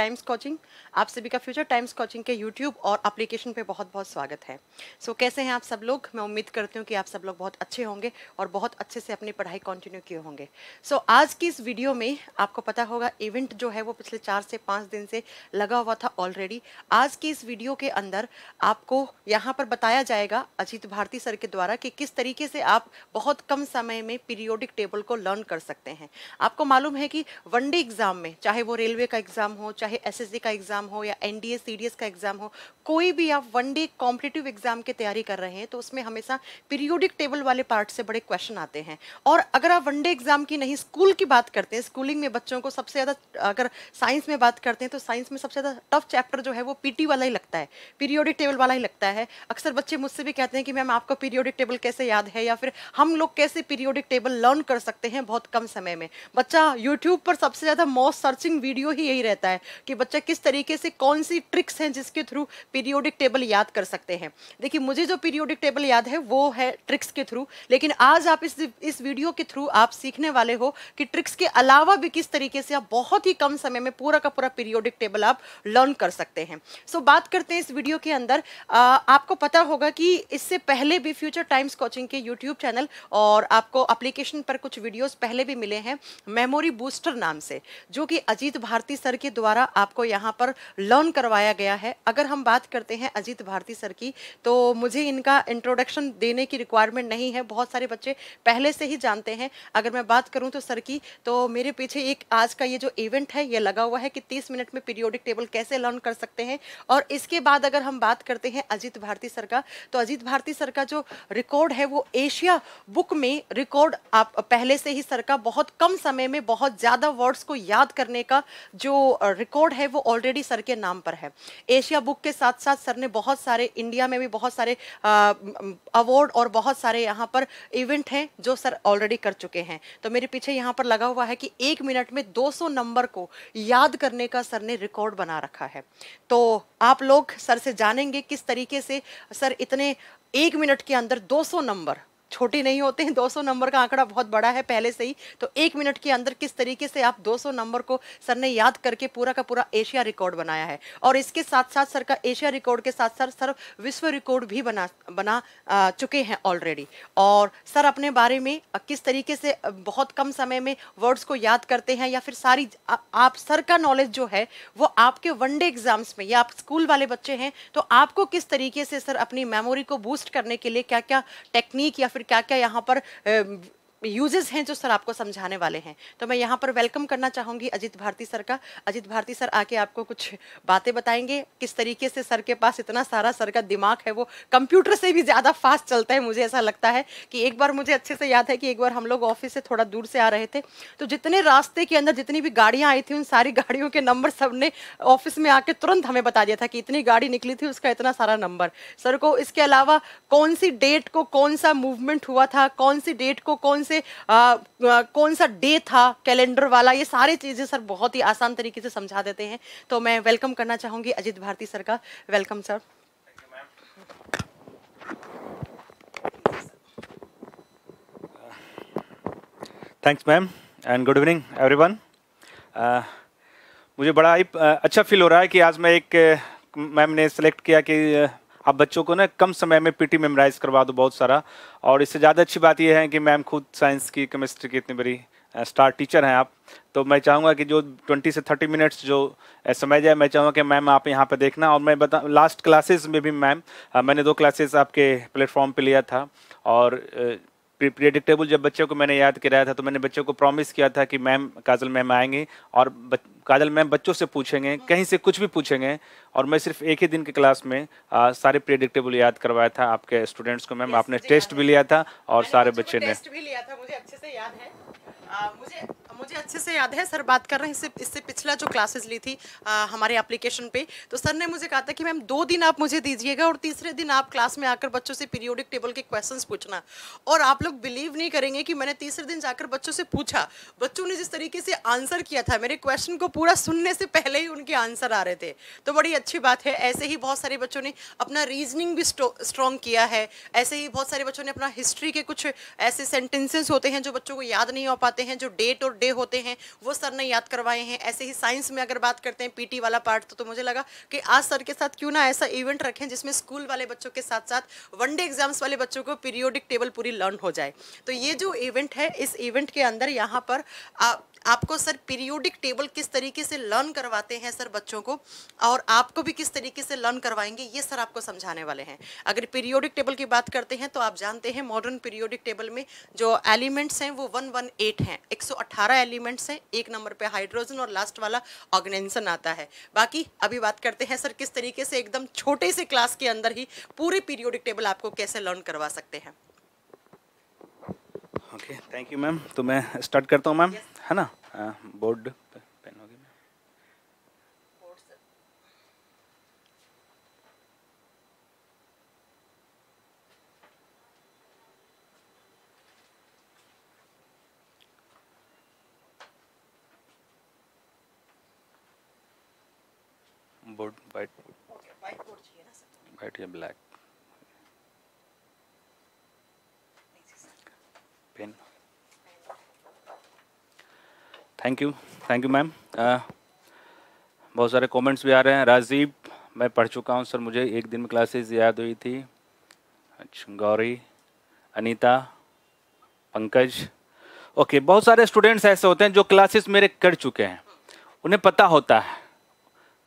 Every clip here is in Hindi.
टाइम्स कोचिंग आप सभी का फ्यूचर टाइम्स कोचिंग के यूट्यूब और एप्लीकेशन पे बहुत बहुत स्वागत है सो so, कैसे हैं आप सब लोग मैं उम्मीद करती हूँ कि आप सब लोग बहुत अच्छे होंगे और बहुत अच्छे से अपनी पढ़ाई कंटिन्यू किए होंगे सो so, आज की इस वीडियो में आपको पता होगा इवेंट जो है वो पिछले चार से पाँच दिन से लगा हुआ था ऑलरेडी आज की इस वीडियो के अंदर आपको यहाँ पर बताया जाएगा अजीत भारती सर के द्वारा कि किस तरीके से आप बहुत कम समय में पीरियोडिक टेबल को लर्न कर सकते हैं आपको मालूम है कि वनडे एग्जाम में चाहे वो रेलवे का एग्जाम हो चाहे चाहे एसएससी का एग्ज़ाम हो या एनडीए सीडीएस का एग्ज़ाम हो कोई भी आप वन डे कॉम्पिटेटिव एग्ज़ाम की तैयारी कर रहे हैं तो उसमें हमेशा पीरियोडिक टेबल वाले पार्ट से बड़े क्वेश्चन आते हैं और अगर आप वन डे एग्ज़ाम की नहीं स्कूल की बात करते हैं स्कूलिंग में बच्चों को सबसे ज़्यादा अगर साइंस में बात करते हैं तो साइंस में सबसे ज़्यादा टफ चैप्टर जो है वो पीटी वाला ही लगता है पीरियोडिक टेबल वाला ही लगता है अक्सर बच्चे मुझसे भी कहते हैं कि मैम आपको पीरियोडिक टेबल कैसे याद है या फिर हम लोग कैसे पीरियोडिक टेबल लर्न कर सकते हैं बहुत कम समय में बच्चा यूट्यूब पर सबसे ज़्यादा मोस्ट सर्चिंग वीडियो ही यही रहता है कि बच्चा किस तरीके से कौन सी ट्रिक्स हैं जिसके थ्रू पीरियोडिक टेबल याद कर सकते हैं देखिए मुझे जो पीरियोडिक टेबल याद है वो है ट्रिक्स के थ्रू लेकिन आज आप इस इस वीडियो के थ्रू आप सीखने वाले हो कि ट्रिक्स के अलावा भी किस तरीके से आप बहुत ही कम समय में पूरा का पूरा पीरियोडिक टेबल आप लर्न कर सकते हैं सो so, बात करते हैं इस वीडियो के अंदर आ, आपको पता होगा कि इससे पहले भी फ्यूचर टाइम्स कोचिंग के यूट्यूब चैनल और आपको अप्लीकेशन पर कुछ वीडियोज पहले भी मिले हैं मेमोरी बूस्टर नाम से जो कि अजीत भारती सर के द्वारा द्वारा आपको यहाँ पर लर्न करवाया गया है अगर हम बात करते हैं अजीत भारती सर की तो मुझे इनका इंट्रोडक्शन देने की रिक्वायरमेंट नहीं है बहुत सारे बच्चे पहले से ही जानते हैं अगर मैं बात करूँ तो सर की तो मेरे पीछे एक आज का ये जो इवेंट है ये लगा हुआ है कि तीस मिनट में पीरियोडिक टेबल कैसे लर्न कर सकते हैं और इसके बाद अगर हम बात करते हैं अजीत भारती सर का तो अजीत भारती सर का जो रिकॉर्ड है वो एशिया बुक में रिकॉर्ड आप पहले से ही सर का बहुत कम समय में बहुत ज़्यादा वर्ड्स को याद करने का जो रिक... रिकॉर्ड है वो ऑलरेडी सर के नाम पर है एशिया बुक के साथ साथ सर ने बहुत सारे इंडिया में भी बहुत सारे अवार्ड और बहुत सारे यहाँ पर इवेंट हैं जो सर ऑलरेडी कर चुके हैं तो मेरे पीछे यहाँ पर लगा हुआ है कि एक मिनट में 200 नंबर को याद करने का सर ने रिकॉर्ड बना रखा है तो आप लोग सर से जानेंगे किस तरीके से सर इतने एक मिनट के अंदर 200 नंबर छोटे नहीं होते हैं 200 नंबर का आंकड़ा बहुत बड़ा है पहले से ही तो एक मिनट के अंदर किस तरीके से आप 200 नंबर को सर ने याद करके पूरा का पूरा एशिया रिकॉर्ड बनाया है और इसके साथ साथ सर का एशिया रिकॉर्ड के साथ साथ सर विश्व रिकॉर्ड भी बना बना आ, चुके हैं ऑलरेडी और सर अपने बारे में किस तरीके से बहुत कम समय में वर्ड्स को याद करते हैं या फिर सारी आ, आप सर का नॉलेज जो है वो आपके वनडे एग्जाम्स में या आप स्कूल वाले बच्चे हैं तो आपको किस तरीके से सर अपनी मेमोरी को बूस्ट करने के लिए क्या क्या टेक्निक या फिर फिर क्या क्या यहाँ पर यूजेस हैं जो सर आपको समझाने वाले हैं तो मैं यहाँ पर वेलकम करना चाहूँगी अजित भारती सर का अजित भारती सर आके आपको कुछ बातें बताएंगे किस तरीके से सर के पास इतना सारा सर का दिमाग है वो कंप्यूटर से भी ज़्यादा फास्ट चलता है मुझे ऐसा लगता है कि एक बार मुझे अच्छे से याद है कि एक बार हम लोग ऑफिस से थोड़ा दूर से आ रहे थे तो जितने रास्ते के अंदर जितनी भी गाड़ियाँ आई थी उन सारी गाड़ियों के नंबर सब ने ऑफिस में आके तुरंत हमें बता दिया था कि इतनी गाड़ी निकली थी उसका इतना सारा नंबर सर को इसके अलावा कौन सी डेट को कौन सा मूवमेंट हुआ था कौन सी डेट को कौन से आ, आ, कौन सा डे था कैलेंडर वाला ये सारी चीज़ें सर बहुत ही आसान तरीके से समझा देते हैं तो मैं वेलकम करना चाहूंगी अजित भारती सर का welcome sir thanks ma'am and good evening everyone मुझे बड़ा ही अच्छा फील हो रहा है कि आज मैं एक मैम ने सेलेक्ट किया कि आप बच्चों को ना कम समय में पीटी मेमोराइज करवा दो बहुत सारा और इससे ज़्यादा अच्छी बात यह है कि मैम खुद साइंस की केमिस्ट्री की इतनी बड़ी स्टार टीचर हैं आप तो मैं चाहूँगा कि जो 20 से 30 मिनट्स जो समय जाए मैं चाहूँगा कि मैम आप यहाँ पर देखना और मैं बता लास्ट क्लासेस में भी मैम मैंने दो क्लासेस आपके प्लेटफॉर्म पे लिया था और प्रिडिक्टेबल जब बच्चों को मैंने याद कराया था तो मैंने बच्चों को प्रॉमिस किया था कि मैम काजल मैम आएंगे और बच, काजल मैम बच्चों से पूछेंगे कहीं से कुछ भी पूछेंगे और मैं सिर्फ एक ही दिन के क्लास में आ, सारे प्रिडिक्टेबल याद करवाया था आपके स्टूडेंट्स को मैम आपने टेस्ट भी लिया था और सारे बच्चे ने टेस्ट भी लिया था मुझे अच्छे से याद है आ, मुझे मुझे अच्छे से याद है सर बात कर रहे हैं इससे इससे पिछला जो क्लासेस ली थी आ, हमारे एप्लीकेशन पे तो सर ने मुझे कहा था कि मैम दो दिन आप मुझे दीजिएगा और तीसरे दिन आप क्लास में आकर बच्चों से पीरियोडिक टेबल के क्वेश्चंस पूछना और आप लोग बिलीव नहीं करेंगे कि मैंने तीसरे दिन जाकर बच्चों से पूछा बच्चों ने जिस तरीके से आंसर किया था मेरे क्वेश्चन को पूरा सुनने से पहले ही उनके आंसर आ रहे थे तो बड़ी अच्छी बात है ऐसे ही बहुत सारे बच्चों ने अपना रीजनिंग भी स्ट्रॉन्ग किया है ऐसे ही बहुत सारे बच्चों ने अपना हिस्ट्री के कुछ ऐसे सेंटेंसेस होते हैं जो बच्चों को याद नहीं हो पाते हैं जो डेट और डे होते हैं वो सर ने याद करवाए हैं ऐसे ही साइंस में अगर बात करते हैं पीटी वाला पार्ट तो, तो मुझे लगा कि आज सर के साथ क्यों ना ऐसा इवेंट रखें जिसमें स्कूल वाले बच्चों के साथ साथ वनडे एग्जाम्स वाले बच्चों को पीरियोडिक टेबल पूरी लर्न हो जाए तो ये जो इवेंट है इस इवेंट के अंदर यहाँ पर आ, आपको सर पीरियोडिक टेबल किस तरीके से लर्न करवाते हैं सर बच्चों को और आपको भी किस तरीके से लर्न करवाएंगे ये सर आपको समझाने वाले हैं अगर पीरियोडिक टेबल की बात करते हैं तो आप जानते हैं मॉडर्न पीरियोडिक टेबल में जो एलिमेंट्स हैं वो 118 हैं 118 सौ एलिमेंट्स हैं एक नंबर पे हाइड्रोजन और लास्ट वाला ऑर्गेनाइजेशन आता है बाकी अभी बात करते हैं सर किस तरीके से एकदम छोटे से क्लास के अंदर ही पूरे पीरियोडिक टेबल आपको कैसे लर्न करवा सकते हैं ओके थैंक यू मैम तो मैं स्टार्ट करता हूँ मैम yes. है ना board uh, board white white या black pen thank you thank you ma'am बहुत सारे कमेंट्स भी आ रहे हैं राजीव मैं पढ़ चुका हूँ सर मुझे एक दिन में क्लासेस याद हुई थी अच्छा गौरी अनीता पंकज ओके बहुत सारे स्टूडेंट्स ऐसे होते हैं जो क्लासेस मेरे कर चुके हैं उन्हें पता होता है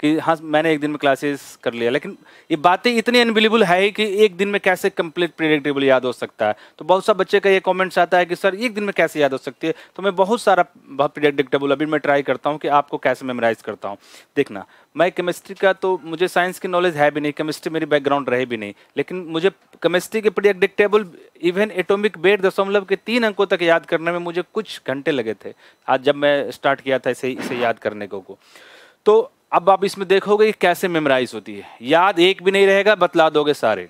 कि हाँ मैंने एक दिन में क्लासेस कर लिया लेकिन ये बातें इतनी अनबिलीबल है कि एक दिन में कैसे कंप्लीट प्रिडिक्टेबल याद हो सकता है तो बहुत सारे बच्चे का ये कमेंट्स आता है कि सर एक दिन में कैसे याद हो सकती है तो मैं बहुत सारा बहुत प्रिडिक्टेबल अभी मैं ट्राई करता हूँ कि आपको कैसे मेमोराइज करता हूँ देखना मैं केमिस्ट्री का तो मुझे साइंस की नॉलेज है भी नहीं केमिस्ट्री मेरी बैकग्राउंड रही भी नहीं लेकिन मुझे केमिस्ट्री के प्रिडिक्टेबल इवन एटोमिक बेट दशमलव के तीन अंकों तक याद करने में मुझे कुछ घंटे लगे थे आज जब मैं स्टार्ट किया था इसे इसे याद करने को तो अब आप इसमें देखोगे कैसे मेमोराइज होती है याद एक भी नहीं रहेगा बतला दोगे सारे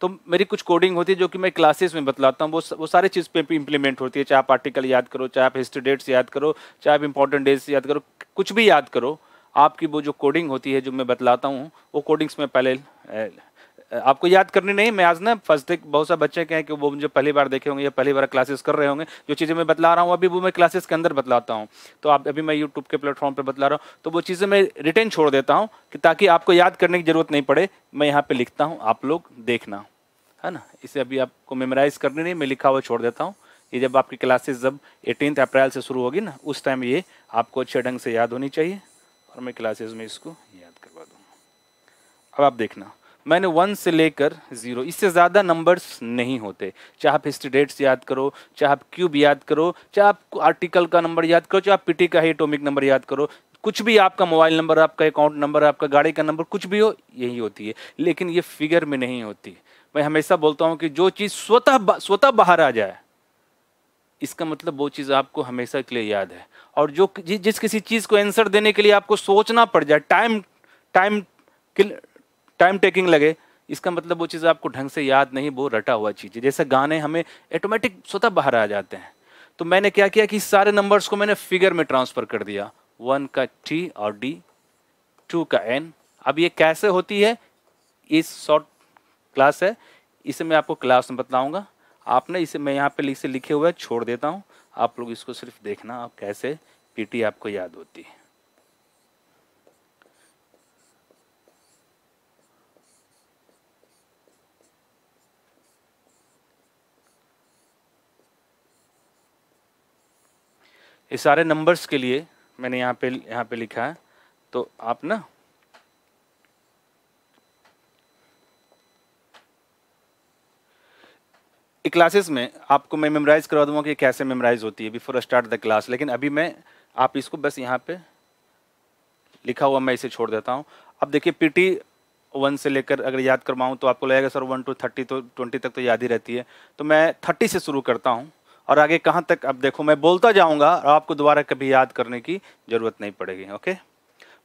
तो मेरी कुछ कोडिंग होती है जो कि मैं क्लासेस में बतलाता हूँ वो वो सारी चीज़ पे इंप्लीमेंट होती है चाहे आप आर्टिकल याद करो चाहे आप हिस्ट्री डेट्स याद करो चाहे आप इंपॉर्टेंट डेट्स याद करो कुछ भी याद करो आपकी वो जो कोडिंग होती है जो मैं बतलाता हूँ वो कोडिंग्स में पहले आपको याद करनी नहीं मैं आज ना फर्स्ट बहुत सारे बच्चे कहें कि वो मुझे पहली बार देखे होंगे या पहली बार क्लासेस कर रहे होंगे जो चीज़ें मैं बतला रहा हूँ अभी वो मैं क्लासेस के अंदर बतलाता हूँ तो आप अभी मैं यूट्यूब के प्लेटफॉर्म पर बतला रहा हूँ तो वो चीज़ें मैं रिटर्न छोड़ देता हूँ कि ताकि आपको याद करने की ज़रूरत नहीं पड़े मैं यहाँ पर लिखता हूँ आप लोग देखना है ना इसे अभी आपको मेमोराइज़ करनी नहीं मैं लिखा हुआ छोड़ देता हूँ ये जब आपकी क्लासेस जब एटीनथ अप्रैल से शुरू होगी ना उस टाइम ये आपको अच्छे ढंग से याद होनी चाहिए और मैं क्लासेस में इसको याद करवा दूँगा अब आप देखना मैंने वन से लेकर ज़ीरो इससे ज़्यादा नंबर्स नहीं होते चाहे आप हिस्ट्री डेट्स याद करो चाहे आप क्यूब याद करो चाहे आप आर्टिकल का नंबर याद करो चाहे आप पिटी का ही एटोमिक नंबर याद करो कुछ भी आपका मोबाइल नंबर आपका अकाउंट नंबर आपका गाड़ी का नंबर कुछ भी हो यही होती है लेकिन ये फिगर में नहीं होती मैं हमेशा बोलता हूँ कि जो चीज़ स्वतः स्वतः बाहर आ जाए इसका मतलब वो चीज़ आपको हमेशा के लिए याद है और जो जिस किसी चीज़ को आंसर देने के लिए आपको सोचना पड़ जाए टाइम टाइम टाइम टेकिंग लगे इसका मतलब वो चीज़ आपको ढंग से याद नहीं वो रटा हुआ चीज़ है जैसे गाने हमें ऑटोमेटिक स्वतः बाहर आ जाते हैं तो मैंने क्या किया कि सारे नंबर्स को मैंने फिगर में ट्रांसफ़र कर दिया वन का टी और डी टू का एन अब ये कैसे होती है इस शॉर्ट क्लास है इसे मैं आपको क्लास में बताऊँगा आपने इसे मैं यहाँ पर लिखे हुए छोड़ देता हूँ आप लोग इसको सिर्फ देखना आप कैसे पी आपको याद होती है ये सारे नंबर्स के लिए मैंने यहाँ पे यहाँ पे लिखा है तो आप ना क्लासेस में आपको मैं मेमोराइज करवा दूंगा कि कैसे मेमोराइज होती है बिफोर स्टार्ट द क्लास लेकिन अभी मैं आप इसको बस यहाँ पे लिखा हुआ मैं इसे छोड़ देता हूँ अब देखिए पीटी वन से लेकर अगर याद करवाऊँ तो आपको लगेगा सर वन टू थर्टी तो ट्वेंटी तक तो याद ही रहती है तो मैं थर्टी से शुरू करता हूँ और आगे कहाँ तक अब देखो मैं बोलता जाऊँगा और आपको दोबारा कभी याद करने की ज़रूरत नहीं पड़ेगी ओके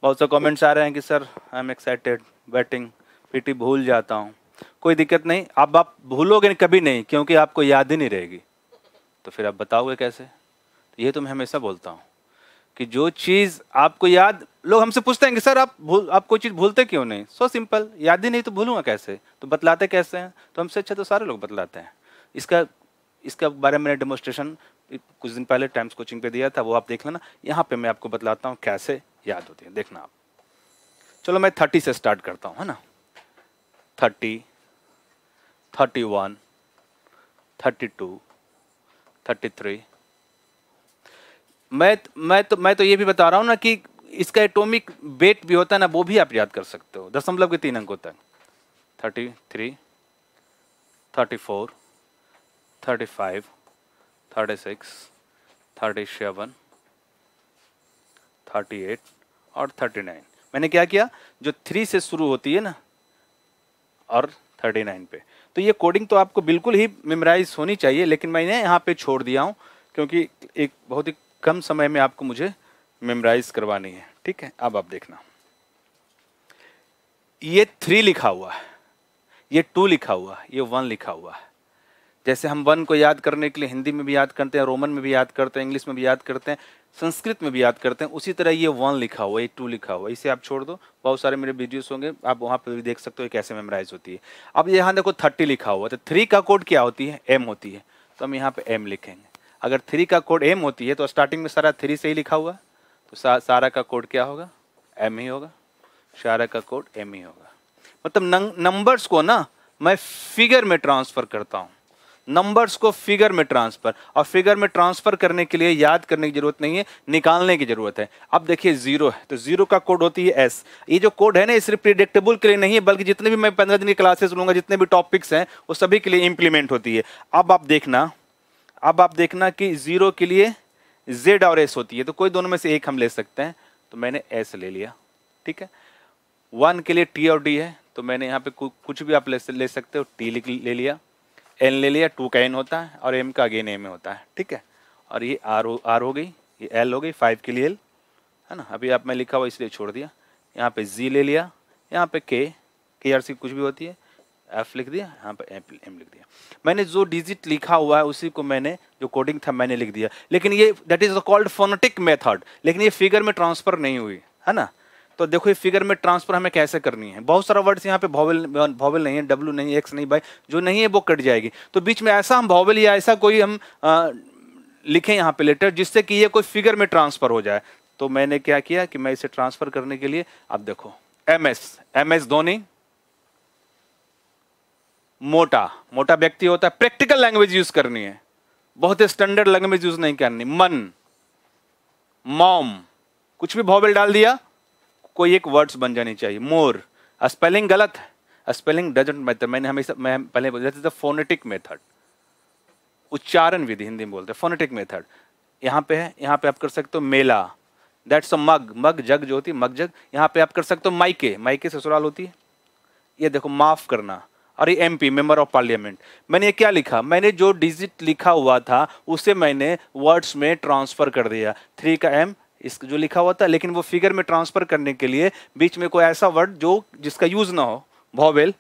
बहुत से कमेंट्स आ रहे हैं कि sir I am excited waiting PT भूल जाता हूँ कोई दिक्कत नहीं अब आप भूलोगे कभी नहीं क्योंकि आपको याद ही नहीं रहेगी तो फिर आप बताओगे कैसे तो ये तो मैं हमेशा बोलता हूँ कि जो चीज़ आपको याद लोग हमसे पूछते हैं कि सर आप भूल आप कोई चीज़ भूलते क्यों नहीं सो so सिंपल याद ही नहीं तो भूलूंगा कैसे तो बतलाते कैसे हैं तो हमसे अच्छा तो सारे लोग बतलाते हैं इसका इसके बारे में मैंने डेमोस्ट्रेशन कुछ दिन पहले टाइम्स कोचिंग पे दिया था वो आप देख लेना यहाँ पे मैं आपको बतलाता हूँ कैसे याद होती है देखना आप चलो मैं थर्टी से स्टार्ट करता हूँ है ना thirty thirty one thirty two thirty three मैं तो, मैं तो मैं तो ये भी बता रहा हूँ ना कि इसका एटॉमिक वेट भी होता है ना वो भी आप याद कर सकते हो दशमलव के तीन अंकों तक थर्टी थ्री थर्टी फोर 38 और 39 मैंने क्या किया जो थ्री से शुरू होती है ना और 39 पे तो ये कोडिंग तो आपको बिल्कुल ही मेमोराइज होनी चाहिए लेकिन मैंने यहाँ पे छोड़ दिया हूँ क्योंकि एक बहुत ही कम समय में आपको मुझे मेमोराइज करवानी है ठीक है अब आप देखना ये थ्री लिखा हुआ है ये टू लिखा हुआ है ये वन लिखा हुआ है जैसे हम वन को याद करने के लिए हिंदी में भी याद करते हैं रोमन में भी याद करते हैं इंग्लिश में भी याद करते हैं संस्कृत में भी याद करते हैं उसी तरह ये वन लिखा हुआ है टू लिखा हुआ है इसे आप छोड़ दो बहुत सारे मेरे वीडियोस होंगे आप वहाँ पर भी देख सकते हो कैसे मेमोराइज होती है अब यहाँ देखो थर्टी लिखा हुआ तो थ्री का कोड क्या होती है एम होती है तो हम यहाँ पर एम लिखेंगे अगर थ्री का कोड एम होती है तो स्टार्टिंग में सारा थ्री से ही लिखा हुआ तो सारा का कोड क्या होगा एम ही होगा सारा का कोड एम ही होगा मतलब नंबर्स को ना मैं फिगर में ट्रांसफ़र करता हूँ नंबर्स को फिगर में ट्रांसफर और फिगर में ट्रांसफर करने के लिए याद करने की जरूरत नहीं है निकालने की जरूरत है अब देखिए जीरो है तो जीरो का कोड होती है एस ये जो कोड है ना सिर्फ प्रिडिक्टेबल के लिए नहीं है बल्कि जितने भी मैं पंद्रह दिन की क्लासेस लूंगा जितने भी टॉपिक्स हैं वो सभी के लिए इंप्लीमेंट होती है अब आप देखना अब आप देखना कि जीरो के लिए जेड और एस होती है तो कोई दोनों में से एक हम ले सकते हैं तो मैंने एस ले लिया ठीक है वन के लिए टी और डी है तो मैंने यहाँ पे कुछ भी आप ले, ले सकते हो टी ले लिया एन ले लिया टू का एन होता है और एम का अगेन एम होता है ठीक है और ये आर हो आर हो गई ये एल हो गई फाइव के लिए एल है ना अभी आप मैं लिखा हुआ इसलिए छोड़ दिया यहाँ पे जी ले लिया यहाँ पे के के आर सी कुछ भी होती है एफ लिख दिया यहाँ पे एम लिख दिया मैंने जो डिजिट लिखा हुआ है उसी को मैंने जो कोडिंग था मैंने लिख दिया लेकिन ये that is called phonetic method लेकिन ये फिगर में ट्रांसफर नहीं हुई है ना तो देखो ये फिगर में ट्रांसफर हमें कैसे करनी है बहुत सारा वर्ड्स यहाँ पे भॉवल भॉवल नहीं है डब्ल्यू नहीं एक्स नहीं बाई जो नहीं है वो कट जाएगी तो बीच में ऐसा हम भॉवल या ऐसा कोई हम आ, लिखें यहाँ पे लेटर जिससे कि ये कोई फिगर में ट्रांसफर हो जाए तो मैंने क्या किया कि मैं इसे ट्रांसफर करने के लिए आप देखो M S M S Dhoni मोटा मोटा व्यक्ति होता है प्रैक्टिकल लैंग्वेज यूज करनी है बहुत स्टैंडर्ड लैंग्वेज यूज नहीं करनी मन मॉम कुछ भी भॉबल डाल दिया कोई एक वर्ड्स बन जानी चाहिए मोर स्पेलिंग गलत है स्पेलिंग डजेंट मैथ मैंने हमेशा मैं पहले बोल रहा फोनेटिक मेथड उच्चारण विधि हिंदी में बोलते हैं फोनेटिक मेथड यहाँ पे है यहाँ पे आप कर सकते हो मेला दैट्स अ मग मग जग जो होती है मग जग यहाँ पे आप कर सकते हो माइके माइके ससुराल होती है ये देखो माफ़ करना और ये M P member of parliament मैंने ये क्या लिखा मैंने जो डिजिट लिखा हुआ था उसे मैंने वर्ड्स में ट्रांसफ़र कर दिया थ्री का एम इस जो लिखा हुआ था लेकिन वो फिगर में ट्रांसफर करने के लिए बीच में कोई ऐसा वर्ड जो जिसका यूज ना हो भोवेल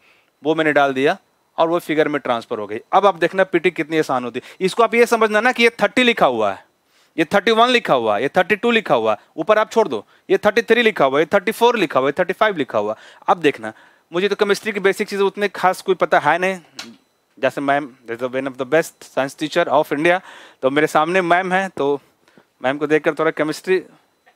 वो मैंने डाल दिया और वो फिगर में ट्रांसफर हो गई अब आप देखना पीटी कितनी आसान होती है इसको आप ये समझना ना कि ये थर्टी लिखा हुआ है ये थर्टी वन लिखा हुआ है ये थर्टी टू लिखा हुआ है ऊपर आप छोड़ दो ये थर्टी थ्री लिखा हुआ है थर्टी फोर लिखा हुआ है थर्टी फाइव लिखा हुआ अब देखना मुझे तो केमिस्ट्री की बेसिक चीज़ें उतने खास कोई पता है नहीं जैसे ma'am one of the best science teacher of India तो मेरे सामने मैम है तो मैम को देखकर थोड़ा केमिस्ट्री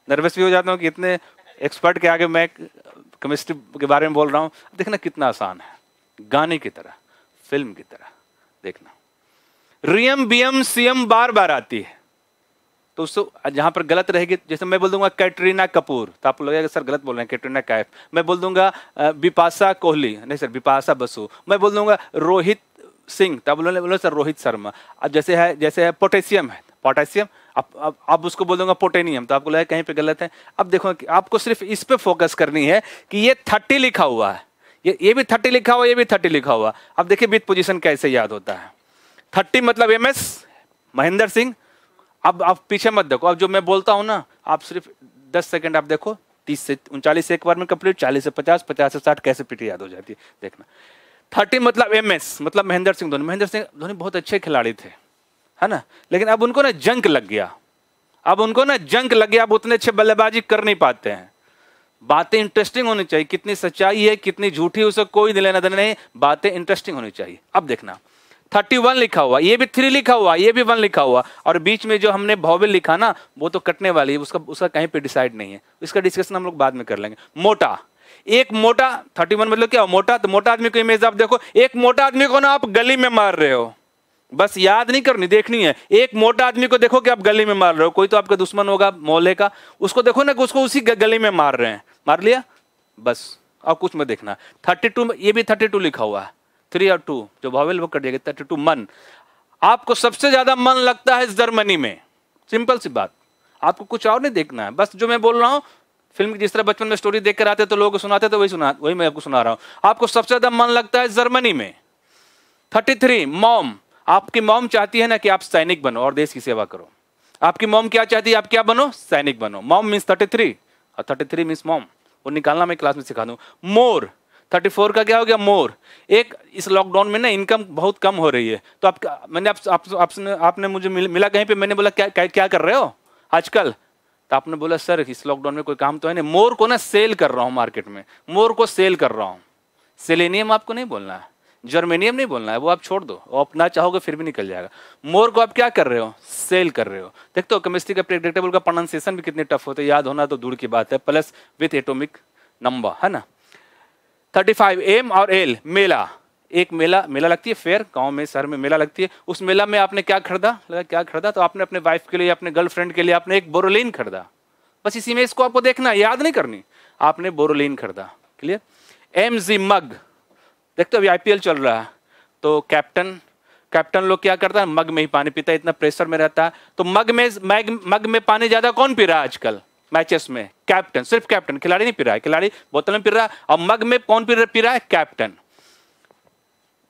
नर्वस भी हो जाता हूँ कि इतने एक्सपर्ट के आगे मैं केमिस्ट्री के बारे में बोल रहा हूँ देखना कितना आसान है गाने की तरह फिल्म की तरह देखना रियम बीएम सीएम बार बार आती है तो उसको जहां पर गलत रहेगी जैसे मैं बोल दूंगा कैटरीना कपूर तो आपको लगेगा सर गलत बोल रहे हैं कैटरीना कैफ मैं बोल दूंगा बिपाशा कोहली नहीं सर बिपाशा बसु मैं बोल दूंगा रोहित सिंह तो बोलो सर रोहित शर्मा अब जैसे है जैसे है पोटेशियम है पोटेशियम अब अब आप उसको बोलूंगा पोटेनियम तो आपको लगा कहीं पे गलत है अब देखो आपको सिर्फ इस पे फोकस करनी है कि ये थर्टी लिखा हुआ है ये ये भी थर्टी लिखा हुआ ये भी थर्टी लिखा हुआ अब देखिए बीत पोजिशन कैसे याद होता है थर्टी मतलब एम एस महेंद्र सिंह अब आप पीछे मत देखो अब जो मैं बोलता हूँ ना आप सिर्फ दस सेकेंड आप देखो तीस से उनचालीस एक बार में कंप्लीट चालीस से पचास पचास से साठ कैसे पीटी याद हो जाती है देखना थर्टी मतलब एम एस मतलब महेंद्र सिंह धोनी महेंद्र सिंह धोनी बहुत अच्छे खिलाड़ी थे है ना लेकिन अब उनको ना जंक लग गया अब उनको ना जंक लग गया अब उतने अच्छे बल्लेबाजी कर नहीं पाते हैं बातें इंटरेस्टिंग होनी चाहिए कितनी सच्चाई है कितनी झूठी उसे कोई लेना देना नहीं बातें इंटरेस्टिंग होनी चाहिए अब देखना थर्टी वन लिखा हुआ ये भी थ्री लिखा हुआ ये भी वन लिखा हुआ और बीच में जो हमने भौविल लिखा ना वो तो कटने वाली है उसका उसका कहीं पे डिसाइड नहीं है इसका डिस्कशन हम लोग बाद में कर लेंगे मोटा एक मोटा थर्टी वन मतलब क्या मोटा तो मोटा आदमी को इमेज आप देखो एक मोटा आदमी को ना आप गली में मार रहे हो बस याद नहीं करनी देखनी है एक मोटा आदमी को देखो कि आप गली में मार रहे हो कोई तो आपका दुश्मन होगा मोहल्ले का उसको देखो ना कि उसको उसी गली में मार रहे हैं मार लिया बस और कुछ मैं देखना थर्टी टू ये भी थर्टी टू लिखा हुआ है थ्री और टू जो भावेल वो कर दिया थर्टी टू मन आपको सबसे ज्यादा मन लगता है जर्मनी में सिंपल सी बात आपको कुछ और नहीं देखना है बस जो मैं बोल रहा हूँ फिल्म जिस तरह बचपन में स्टोरी देख कर आते तो लोग सुनाते तो वही सुना वही मैं आपको सुना रहा हूँ आपको सबसे ज्यादा मन लगता है जर्मनी में थर्टी थ्री मॉम आपकी मॉम चाहती है ना कि आप सैनिक बनो और देश की सेवा करो आपकी मॉम क्या चाहती है आप क्या बनो सैनिक बनो मॉम मीन्स थर्टी थ्री और थर्टी थ्री मीन्स मॉम वो निकालना मैं क्लास में सिखा दूँ मोर थर्टी फोर का क्या हो गया मोर एक इस लॉकडाउन में ना इनकम बहुत कम हो रही है तो आप मैंने आप, आप, आपने आपने मुझे मिल, मिला कहीं पे मैंने बोला क्या क्या, क्या कर रहे हो आजकल तो आपने बोला सर इस लॉकडाउन में कोई काम तो है नहीं मोर को ना सेल कर रहा हूँ मार्केट में मोर को सेल कर रहा हूँ सेलेनियम आपको नहीं बोलना है जर्मेनियम नहीं बोलना है वो आप छोड़ दो आप ना चाहोगे फिर भी निकल जाएगा मोर को आप क्या कर रहे हो सेल कर रहे हो देख तो केमिस्ट्री का प्रेडिक्टेबल का प्रोनाउंसिएशन भी कितने टफ होते याद होना तो दूर की बात है प्लस विथ एटोमिक नंबर है ना थर्टी फाइव एम और एल मेला एक मेला मेला लगती है फेयर गांव में शहर में मेला लगती है उस मेला में आपने क्या खरीदा लगा क्या खरीदा तो आपने अपने वाइफ के लिए अपने गर्लफ्रेंड के लिए आपने एक बोरोलिन खरीदा बस इसी में इसको आपको देखना याद नहीं करनी आपने बोरोलिन खरीदा क्लियर एम जी मग देखते हो अभी आईपीएल चल रहा है तो कैप्टन कैप्टन लोग क्या करता है मग में ही पानी पीता है इतना प्रेशर में रहता है तो मग में मग मग में पानी ज़्यादा कौन पी रहा है आजकल मैचेस में कैप्टन सिर्फ कैप्टन खिलाड़ी नहीं पी रहा है खिलाड़ी बोतल में पी रहा है और मग में कौन पी रहा पी रहा है कैप्टन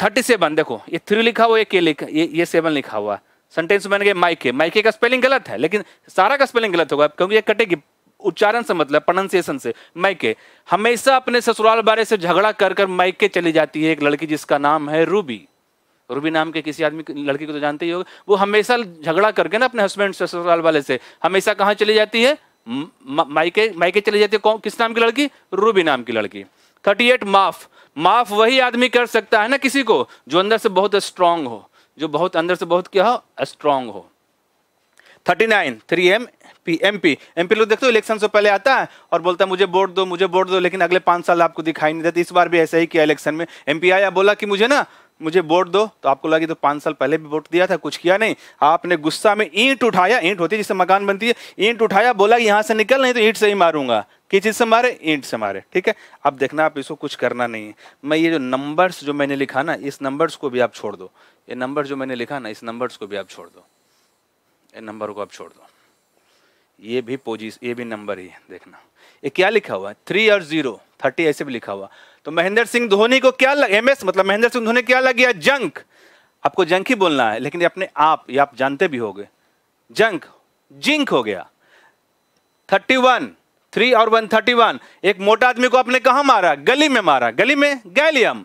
थर्टी सेवन देखो ये थ्री लिखा हुआ ये के लिखा ये ये सेवन लिखा हुआ सेंटेंस बन गया माइके माइके का स्पेलिंग गलत है लेकिन सारा का स्पेलिंग गलत होगा क्योंकि ये कटेगी उच्चारण से मतलब प्रोनाउंसिएशन से मैके हमेशा अपने ससुराल बारे से झगड़ा कर कर मैके चली जाती है एक लड़की जिसका नाम है रूबी रूबी नाम के किसी आदमी लड़की को तो जानते ही हो वो हमेशा झगड़ा करके ना अपने हस्बैंड से ससुराल वाले से हमेशा कहाँ चली जाती है माइके माइके चली जाती है कौन किस नाम की लड़की रूबी नाम की लड़की थर्टी एट माफ माफ वही आदमी कर सकता है ना किसी को जो अंदर से बहुत स्ट्रांग हो जो बहुत अंदर से बहुत क्या हो स्ट्रांग हो thirty nine three M P M P M P लोग देखते हो इलेक्शन से पहले आता है और बोलता है मुझे वोट दो मुझे वोट दो लेकिन अगले पाँच साल आपको दिखाई नहीं देते इस बार भी ऐसा ही किया इलेक्शन में एम पी आया बोला कि मुझे ना मुझे वोट दो तो आपको लगा तो पाँच साल पहले भी वोट दिया था कुछ किया नहीं आपने गुस्सा में ईंट उठाया ईंट होती है जिससे मकान बनती है ईंट उठाया बोला यहाँ से निकल नहीं तो ईंट से ही मारूंगा किस चीज़ से मारे ईंट से मारे ठीक है अब देखना आप इसको कुछ करना नहीं है मैं ये जो नंबर्स जो मैंने लिखा ना इस नंबर्स को भी आप छोड़ दो ये नंबर जो मैंने लिखा ना इस नंबर्स को भी आप छोड़ दो ये नंबर को आप छोड़ दो ये भी पोजिस ये भी नंबर ही है देखना ये क्या लिखा हुआ है थ्री और जीरो थर्टी ऐसे भी लिखा हुआ तो महेंद्र सिंह धोनी को क्या लग एम मतलब महेंद्र सिंह धोनी क्या लग गया जंक आपको जंक ही बोलना है लेकिन अपने आप ये आप जानते भी हो गए जंक जिंक हो गया थर्टी वन थ्री और वन थर्टी वन एक मोटा आदमी को आपने कहा मारा गली में मारा गली में गैलियम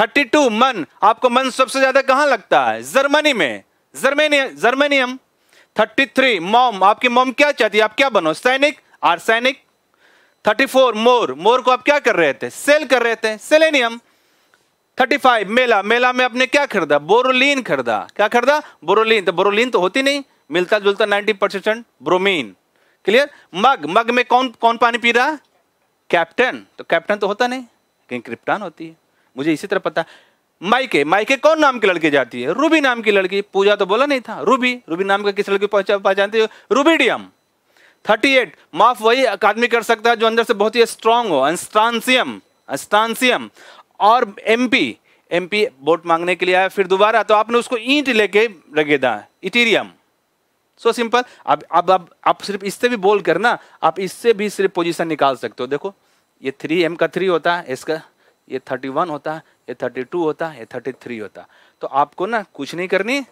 थर्टी टू मन आपको मन सबसे ज्यादा कहां लगता है जर्मनी में germanium germanium thirty three mom आपकी मॉम क्या चाहती है आप क्या बनो सैनिक आर सैनिक थर्टी फोर मोर मोर को आप क्या कर रहे थे सेल कर रहे थे सेलेनियम थर्टी फाइव मेला मेला में आपने क्या खरीदा बोरोलिन खरीदा क्या खरीदा बोरोलिन तो बोरोलिन तो होती नहीं मिलता जुलता ninety percent bromine clear mug mug में कौन कौन पानी पी रहा कैप्टन तो कैप्टन तो होता नहीं लेकिन क्रिप्टान होती है मुझे इसी तरह पता है माइके माइके कौन नाम की लड़की जाती है रूबी नाम की लड़की पूजा तो बोला नहीं था रूबी रूबी नाम का किस लड़की पहचान पहचानती है रूबीडियम थर्टी एट माफ वही आदमी कर सकता है जो अंदर से बहुत ही स्ट्रांग हो अंस्टांसियम अंस्टांसियम और एमपी एमपी वोट मांगने के लिए आया फिर दोबारा तो आपने उसको ईंट लेके रगेदा इटीरियम सो सिंपल अब अब अब आप सिर्फ इससे भी बोल कर ना आप इससे भी सिर्फ पोजीशन निकाल सकते हो देखो ये थ्री एम का थ्री होता है इसका ये थर्टी वन होता ये थर्टी टू होता ये थर्टी थ्री होता तो आपको ना कुछ नहीं करनी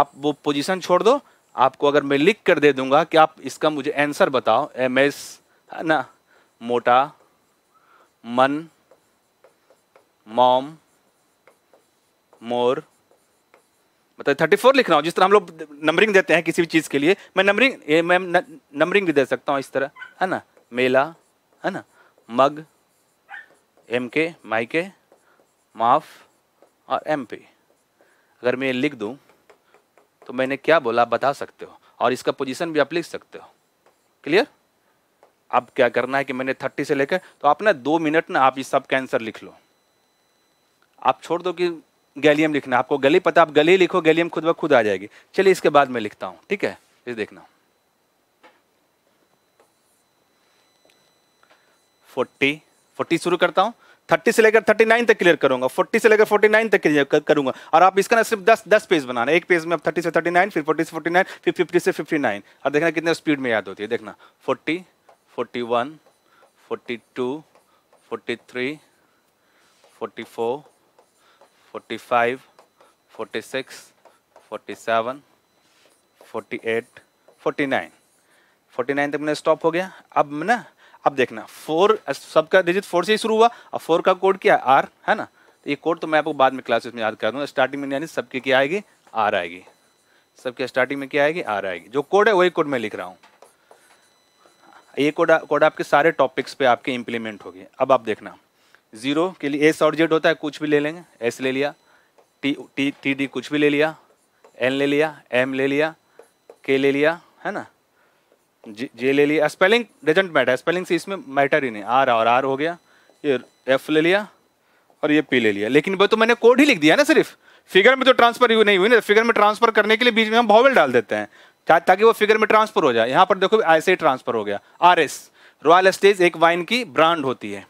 आप वो पोजीशन छोड़ दो आपको अगर मैं लिख कर दे दूंगा कि आप इसका मुझे आंसर बताओ एम एस है ना मोटा मन मॉम मोर मतलब थर्टी फोर लिख रहा हूँ जिस तरह हम लोग नंबरिंग देते हैं किसी भी चीज़ के लिए मैं नंबरिंग मैं नंबरिंग भी दे सकता हूँ इस तरह है ना मेला है ना मग एम के माई के माफ और एम पी अगर मैं ये लिख दूँ तो मैंने क्या बोला बता सकते हो और इसका पोजीशन भी आप लिख सकते हो क्लियर अब क्या करना है कि मैंने थर्टी से लेकर तो आप ना दो मिनट ना आप ये सब कैंसर लिख लो आप छोड़ दो कि गैलियम लिखना आपको गली पता आप गली लिखो गैलियम खुद ब खुद आ जाएगी चलिए इसके बाद मैं लिखता हूँ ठीक है ये देखना फोर्टी फोर्टी शुरू करता हूँ थर्टी से लेकर थर्टी नाइन तक क्लियर करूंगा फोर्टी से लेकर फोर्टी नाइन तक क्लियर करूंगा और आप इसका ना सिर्फ दस दस पेज बनाना एक पेज में आप थर्टी से थर्टी नाइन फिर फोर्टी से फोर्टी नाइन फिर फिफ्टी से फिफ्टी नाइन और देखना कितने स्पीड में याद होती है देखना forty forty one forty two forty three forty four forty five forty six forty seven forty eight forty nine forty nine तक मैंने स्टॉप हो गया अब ना अब देखना फोर सबका डिजिट फोर से ही शुरू हुआ अब फोर का कोड क्या है आर है ना तो ये कोड तो मैं आपको बाद में क्लासेस में याद कर दूँगा स्टार्टिंग में यानी सबकी क्या आएगी आर आएगी सबके स्टार्टिंग में क्या आएगी आर आएगी जो कोड है वही कोड मैं लिख रहा हूँ ये कोड कोड आपके सारे टॉपिक्स पे आपके इम्प्लीमेंट होगी अब आप देखना जीरो के लिए एस और जेड होता है कुछ भी ले लेंगे एस ले लिया टी टी टी डी कुछ भी ले लिया एन ले लिया एम ले लिया के ले लिया है ना जे, ले लिया स्पेलिंग डजेंट मैटर स्पेलिंग से इसमें मैटर ही नहीं आर और आर हो गया ये एफ ले लिया और ये पी ले लिया लेकिन वो तो मैंने कोड ही लिख दिया ना सिर्फ फिगर में तो ट्रांसफर नहीं हुई ना फिगर में ट्रांसफर करने के लिए बीच में हम भॉवल डाल देते हैं ताकि वो फिगर में ट्रांसफर हो जाए यहाँ पर देखो ऐसे ही ट्रांसफर हो गया आर एस रॉयल एस्टेज एक वाइन की ब्रांड होती है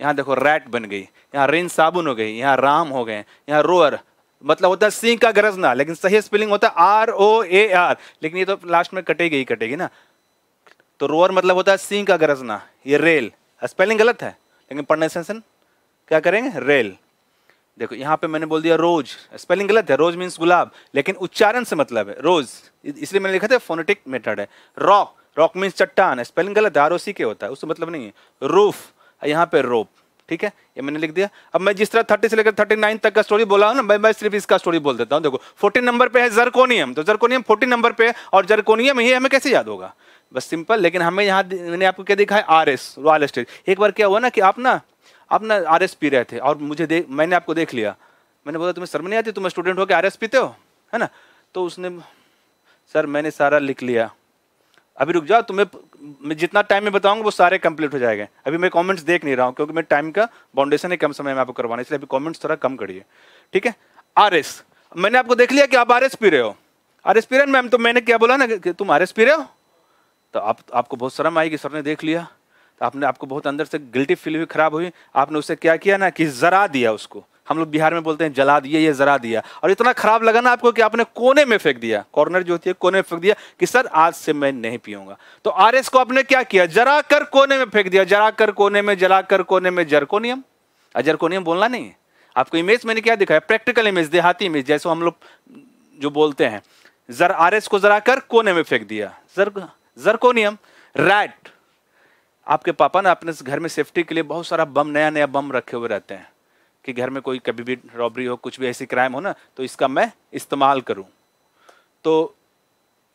यहाँ देखो रैट बन गई यहाँ रेन साबुन हो गई यहाँ राम हो गए यहाँ रोअर मतलब होता है सिंह का गरजना लेकिन सही स्पेलिंग होता है आर ओ ए आर लेकिन ये तो लास्ट में कटेगी ही कटेगी ना तो रोअर मतलब होता है सिंह का गरजना ये रेल स्पेलिंग गलत है लेकिन पढ़ने से क्या करेंगे रेल देखो यहाँ पे मैंने बोल दिया रोज स्पेलिंग गलत है रोज मीन्स गुलाब लेकिन उच्चारण से मतलब है रोज इसलिए मैंने लिखा था फोनेटिक मेथड है रॉक रॉक मीन्स चट्टान स्पेलिंग गलत है आर ओ सी के होता है उससे मतलब नहीं है रूफ यहाँ पे रोप ठीक है ये मैंने लिख दिया अब मैं जिस तरह 30 से लेकर थर्टी नाइन तक का स्टोरी बोला हूँ ना मैं मैं सिर्फ इसका स्टोरी बोल देता हूँ देखो फोर्टीन नंबर पे है जरकोनियम तो जरकोनियम 14 नंबर पे है और जरकोनियम ही हमें कैसे याद होगा बस सिंपल लेकिन हमें यहाँ मैंने आपको क्या दिखा है आर एस रॉयल स्टेज एक बार क्या हुआ ना कि आप ना आप ना आर एस पी रहे थे और मुझे देख मैंने आपको देख लिया मैंने बोला तुम्हें शर्म नहीं आती तुम स्टूडेंट हो के आर एस पीते हो है ना तो उसने सर मैंने सारा लिख लिया अभी रुक जाओ तुम्हें मैं जितना टाइम में बताऊंगा वो सारे कंप्लीट हो जाएंगे अभी मैं कमेंट्स देख नहीं रहा हूँ क्योंकि मैं टाइम का बाउंडेशन ही कम समय में आपको करवाना इसलिए अभी कमेंट्स थोड़ा कम करिए ठीक है आर मैंने आपको देख लिया कि आप आर पी रहे हो आर पी रहे मैम तो मैंने क्या बोला ना कि तुम आर पी रहे हो तो आप आपको बहुत शर्म आई कि सर ने देख लिया तो आपने आपको बहुत अंदर से गिल्टी फील हुई खराब हुई आपने उससे क्या किया ना कि जरा दिया उसको हम लोग बिहार में बोलते हैं जला दिया ये जरा दिया और इतना खराब लगा ना आपको कि आपने कोने में फेंक दिया कॉर्नर जो होती है कोने में फेंक दिया कि सर आज से मैं नहीं पीऊंगा तो आर को आपने क्या किया जरा कर कोने में फेंक दिया जरा कर कोने में जला कर कोने में जरकोनियम अजरकोनियम बोलना नहीं है आपको इमेज मैंने क्या दिखाया प्रैक्टिकल इमेज देहाती इमेज जैसे हम लोग जो बोलते हैं जर आर को जरा कर कोने में फेंक दिया जर जरकोनियम रैट आपके पापा ना अपने घर में सेफ्टी के लिए बहुत सारा बम नया नया बम रखे हुए रहते हैं कि घर में कोई कभी भी रॉबरी हो कुछ भी ऐसी क्राइम हो ना तो इसका मैं इस्तेमाल करूं तो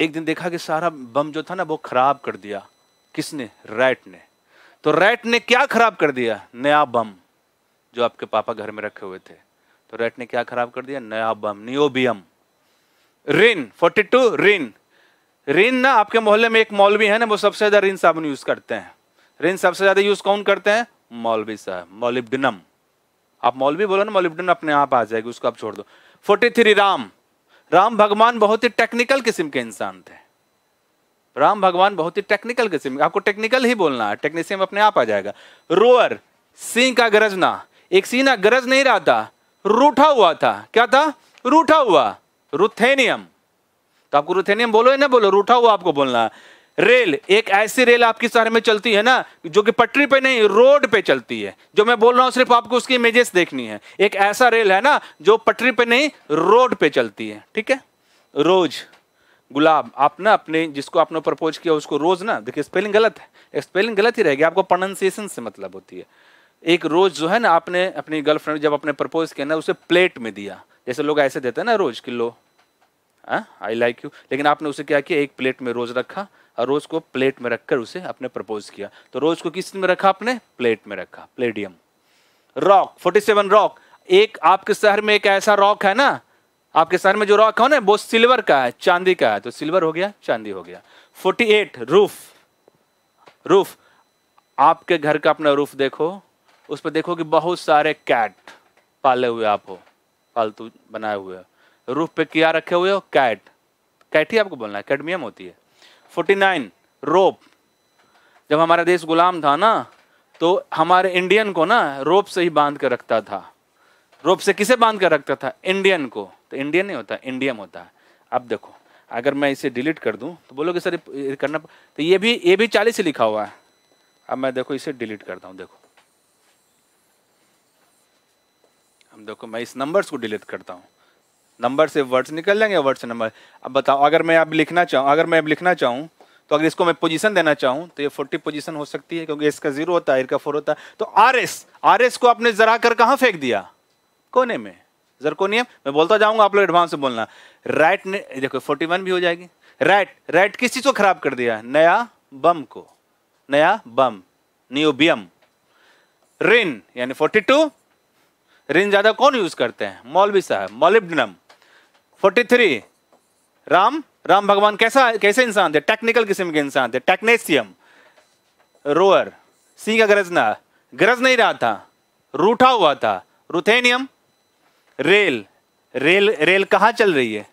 एक दिन देखा कि सारा बम जो था ना वो खराब कर दिया किसने रैट ने तो रैट ने क्या खराब कर दिया नया बम जो आपके पापा घर में रखे हुए थे तो रैट ने क्या खराब कर दिया नया बम नियोबियम रिन फोर्टी टू रिन रिन ना आपके मोहल्ले में एक मौलवी है ना वो सबसे ज्यादा रिन साबुन यूज करते हैं रिन सबसे ज्यादा यूज कौन करते हैं मौलवी साहब मौलिबडिनम आप मौलवी बोलो ना मौलवीडन अपने आप आ जाएगी उसको आप छोड़ दो फोर्टी थ्री राम राम भगवान बहुत ही टेक्निकल किस्म के इंसान थे राम भगवान बहुत ही टेक्निकल किस्म आपको टेक्निकल ही बोलना है टेक्निशियम अपने आप आ जाएगा रोअर सिंह का गरजना एक सीना गरज नहीं रहा था रूठा हुआ था क्या था रूठा हुआ रुथेनियम तो आपको रुथेनियम बोलो या ना बोलो रूठा हुआ आपको बोलना है रेल एक ऐसी रेल आपके शहर में चलती है ना जो कि पटरी पे नहीं रोड पे चलती है जो मैं बोल रहा हूँ सिर्फ आपको उसकी इमेजेस देखनी है एक ऐसा रेल है ना जो पटरी पे नहीं रोड पे चलती है ठीक है रोज गुलाब आप ना अपने जिसको आपने प्रपोज किया उसको रोज ना देखिए स्पेलिंग गलत है स्पेलिंग गलत ही रहेगी आपको प्रोनाउंसिएशन से मतलब होती है एक रोज जो है ना आपने अपनी गर्लफ्रेंड जब आपने प्रपोज किया ना उसे प्लेट में दिया जैसे लोग ऐसे देते हैं ना rose kilo I like you लेकिन आपने उसे क्या किया एक प्लेट में रोज रखा और रोज़ को प्लेट में रखकर उसे अपने प्रपोज किया तो रोज़ को किस में रखा आपने प्लेट में रखा प्लेडियम रॉक 47 रॉक एक आपके शहर में एक ऐसा रॉक है ना आपके शहर में जो रॉक है ना वो सिल्वर का है चांदी का है तो सिल्वर हो गया चांदी हो गया 48 रूफ रूफ आपके घर का अपना रूफ देखो उस पर देखो कि बहुत सारे कैट पाले हुए आप हो पालतू बनाए हुए रूफ पे क्या रखे हुए हो कैट कैट ही आपको बोलना है कैडमियम होती है 49 रोप जब हमारा देश गुलाम था ना तो हमारे इंडियन को ना रोप से ही बांध कर रखता था रोप से किसे बांध कर रखता था इंडियन को तो इंडियन नहीं होता इंडियम होता है अब देखो अगर मैं इसे डिलीट कर दूं तो बोलोगे सर ये करना तो ये भी ये भी चालीस ही लिखा हुआ है अब मैं देखो इसे डिलीट करता हूँ देखो अब देखो मैं इस नंबर्स को डिलीट करता हूँ नंबर से वर्ड्स निकल जाएंगे वर्ड से नंबर अब बताओ अगर मैं अब लिखना चाहूँ अगर मैं अब लिखना चाहूँ तो अगर इसको मैं पोजीशन देना चाहूँ तो ये फोर्टी पोजीशन हो सकती है क्योंकि इसका जीरो होता है इसका फोर होता है तो आर एस आर एस को आपने जरा कर कहाँ फेंक दिया कोने में जर जरकोनियम मैं बोलता जाऊँगा आप लोग एडवांस से बोलना राइट ने देखो फोर्टी वन भी हो जाएगी राइट राइट किस चीज़ को खराब कर दिया नया बम को नया बम नियोबियम रिन यानी फोर्टी टू रिन ज़्यादा कौन यूज़ करते हैं मौलवी साहब molybdenum forty three Ram Ram भगवान कैसा कैसे इंसान थे टेक्निकल किस्म के इंसान थे टेक्नेशियम रोअर सिंह का गरजना गरज नहीं रहा था रूठा हुआ था रुथेनियम रेल रेल रेल कहाँ चल रही है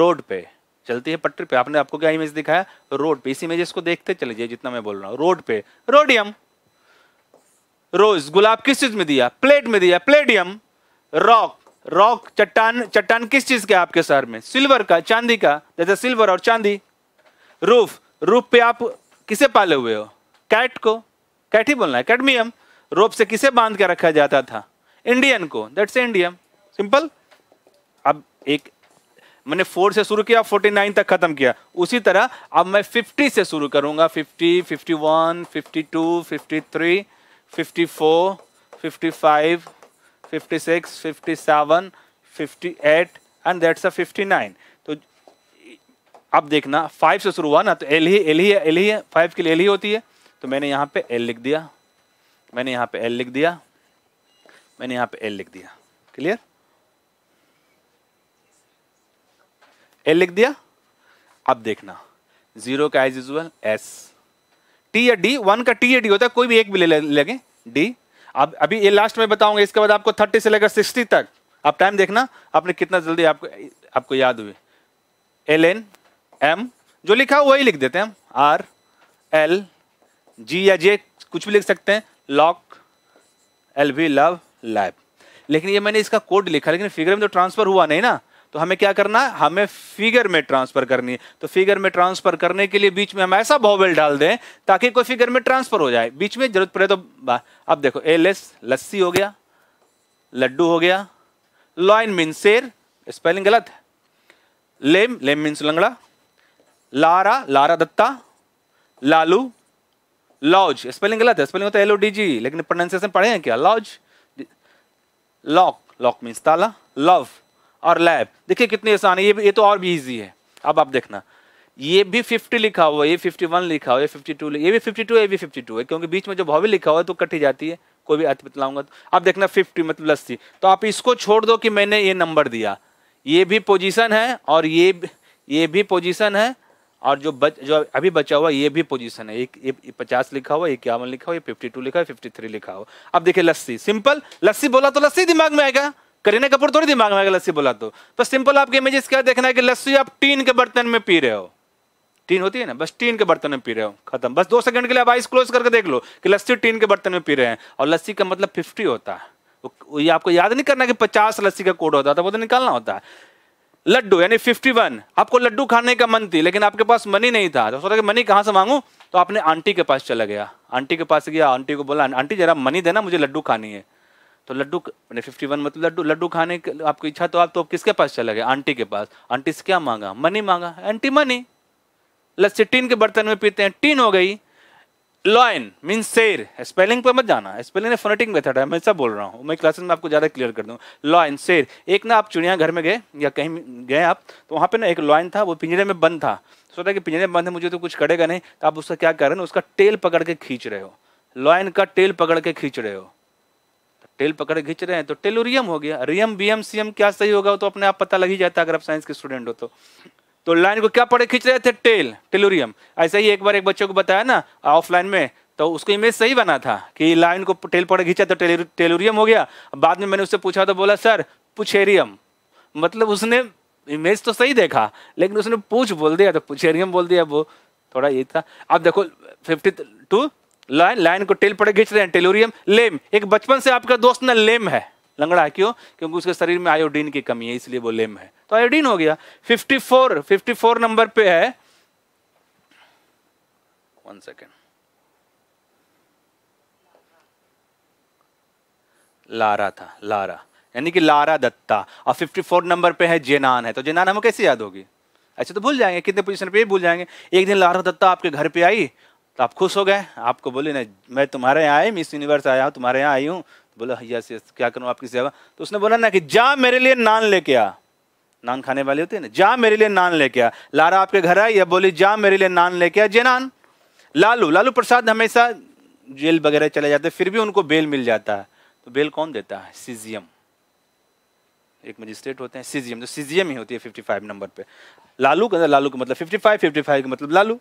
रोड पे चलती है पटरी पे आपने आपको क्या इमेज दिखाया रोड पे इस इमेज को देखते चले जाइए जितना मैं बोल रहा हूँ रोड पे रोडियम रोज गुलाब किस चीज में दिया प्लेट में दिया प्लेडियम रॉक रॉक चट्टान चट्टान किस चीज का आपके शहर में सिल्वर का चांदी का जैसे सिल्वर और चांदी रूफ रूफ पे आप किसे पाले हुए हो कैट को कैट ही बोलना है कैडमियम रोप से किसे बांध के रखा जाता था इंडियन को दैट्स इंडियम सिंपल अब एक मैंने फोर से शुरू किया फोर्टी नाइन तक खत्म किया उसी तरह अब मैं फिफ्टी से शुरू करूंगा fifty fifty one fifty two fifty three fifty four fifty five 56 57 58 and that's a 59 तो अब देखना फाइव से शुरू हुआ ना तो एल ही एल ही एल ही है फाइव के लिए एल ही होती है तो मैंने यहाँ पे एल लिख दिया मैंने यहाँ पे एल लिख दिया मैंने यहाँ पे एल लिख दिया क्लियर एल लिख दिया अब देखना जीरो का एज यूजल एस टी या डी वन का टी या डी होता है कोई भी एक भी ले लगे डी अब अभी ये लास्ट में बताऊंगा इसके बाद आपको थर्टी से लेकर सिक्सटी तक आप टाइम देखना आपने कितना जल्दी आपको आपको याद हुए एल एन एम जो लिखा वही लिख देते हैं हम आर एल जी या जे कुछ भी लिख सकते हैं lock L V love lab लेकिन ये मैंने इसका कोड लिखा लेकिन फिगर में तो ट्रांसफर हुआ नहीं ना तो हमें क्या करना है हमें फिगर में ट्रांसफर करनी है तो फिगर में ट्रांसफर करने के लिए बीच में हम ऐसा भोवेल डाल दें ताकि कोई फिगर में ट्रांसफर हो जाए बीच में जरूरत पड़े तो अब देखो एल एस लस्सी हो गया लड्डू हो गया लॉइन मीन शेर स्पेलिंग गलत है लेम लेम मीन्स लंगड़ा लारा लारा दत्ता लालू लॉज स्पेलिंग गलत है स्पेलिंग होता है एल ओ डी जी लेकिन प्रोनाउंसिएशन पढ़े हैं क्या लॉज लॉक लॉक मीन्स ताला लव और लैब देखिए कितनी आसान है ये ये तो और भी ईजी है अब आप देखना ये भी फिफ्टी लिखा हुआ है ये वन लिखा हुआ है टू ये भी फिफ्टी टू ये भी फिफ्टी टू है क्योंकि बीच में जो भावी लिखा हुआ है तो कटी जाती है कोई भी अति बतलाऊंगा तो अब देखना फिफ्टी मतलब लस्सी तो आप इसको छोड़ दो कि मैंने ये नंबर दिया ये भी पोजिशन है और ये ये भी पोजिशन है और जो बच जो अभी बचा हुआ ये भी पोजीशन है एक ये पचास लिखा हुआ इक्यावन लिखा हुआ ये फिफ्टी टू लिखा हुआ फिफ्टी थ्री लिखा हुआ अब देखिए लस्सी सिंपल लस्सी बोला तो लस्सी दिमाग में आएगा करीना कपूर थोड़ी दिमाग में लस्सी बोला तो बस सिंपल आपके इमेजेस क्या देखना है कि लस्सी आप टीन के बर्तन में पी रहे हो टीन होती है ना बस टीन के बर्तन में पी रहे हो खत्म बस दो सेकंड के लिए आप आइस क्लोज करके देख लो कि लस्सी टीन के बर्तन में पी रहे हैं और लस्सी का मतलब फिफ्टी होता है ये आपको याद नहीं करना कि पचास लस्सी का कोड होता था वो तो निकालना होता है लड्डू यानी वन आपको लड्डू खाने का मन थी लेकिन आपके पास मनी नहीं था तो सोचा कि मनी कहाँ से मांगू तो आपने आंटी के पास चला गया आंटी के पास गया आंटी को बोला आंटी जरा मनी देना मुझे लड्डू खानी है तो लड्डू मैंने फिफ्टी वन मतलब लड्डू लड्डू खाने की आपकी इच्छा तो आप तो किसके पास चला गया आंटी के पास आंटी से क्या मांगा मनी मांगा आंटी मनी लस्सी टीन के बर्तन में पीते हैं टीन हो गई लॉइन मीन शेर स्पेलिंग पे मत जाना स्पेलिंग फोनेटिक मेथड है मैं सब बोल रहा हूँ मैं क्लासेस में आपको ज़्यादा क्लियर कर दूँ लॉइन शेर एक ना आप चिड़िया घर में गए या कहीं गए आप तो वहाँ पे ना एक लॉइन था वो पिंजरे में बंद था सोचा कि पिंजरे में बंद है मुझे तो कुछ करेगा नहीं तो आप उसका क्या कर रहे हो उसका टेल पकड़ के खींच रहे हो लॉइन का टेल पकड़ के खींच रहे हो टेल पकड़ खींच रहे हैं तो टेलोरियम हो गया रियम बीएम सीएम क्या सही होगा तो अपने आप पता लग ही जाता अगर आप साइंस के स्टूडेंट हो तो तो लाइन को क्या पढ़े खींच रहे थे टेल टेलोरियम ऐसे ही एक बार एक बच्चों को बताया ना ऑफलाइन में तो उसको इमेज सही बना था कि लाइन को टेल पड़े खींचा तो टेलोरियम हो गया बाद में मैंने उससे पूछा तो बोला सर पुछेरियम मतलब उसने इमेज तो सही देखा लेकिन उसने पूछ बोल दिया तो पुछेरियम बोल दिया वो थोड़ा ये था अब देखो फिफ्टी टू लाइन लाइन को टेल पड़े खींच रहे हैं टेलोरियम लेम एक बचपन से आपका दोस्त ना लेम है लंगड़ा है क्यों क्योंकि उसके शरीर में आयोडीन की कमी है इसलिए वो लेम है तो आयोडीन हो गया 54 54 नंबर पे है वन सेकेंड लारा था लारा यानी कि लारा दत्ता और 54 नंबर पे है जेनान है तो जेनान हमें कैसे याद होगी अच्छा तो भूल जाएंगे कितने पोजीशन पे भूल जाएंगे एक दिन लारा दत्ता आपके घर पे आई तो आप खुश हो गए आपको बोले ना मैं तुम्हारे यहाँ आई मिस यूनिवर्स आया हूँ तुम्हारे यहाँ आई हूँ तो बोला यस यस क्या करूँ आपकी सेवा तो उसने बोला ना कि जा मेरे लिए नान लेके आ नान खाने वाले होते हैं ना जा मेरे लिए नान लेके आ लारा आपके घर आई या बोली जा मेरे लिए नान लेके आ जे नान लालू लालू प्रसाद हमेशा जेल वगैरह चले जाते फिर भी उनको बेल मिल जाता है तो बेल कौन देता है सीजीएम एक मजिस्ट्रेट होते हैं सीजीएम तो सीजीएम ही होती है 55 नंबर पे लालू का लालू का मतलब 55 55 का मतलब लालू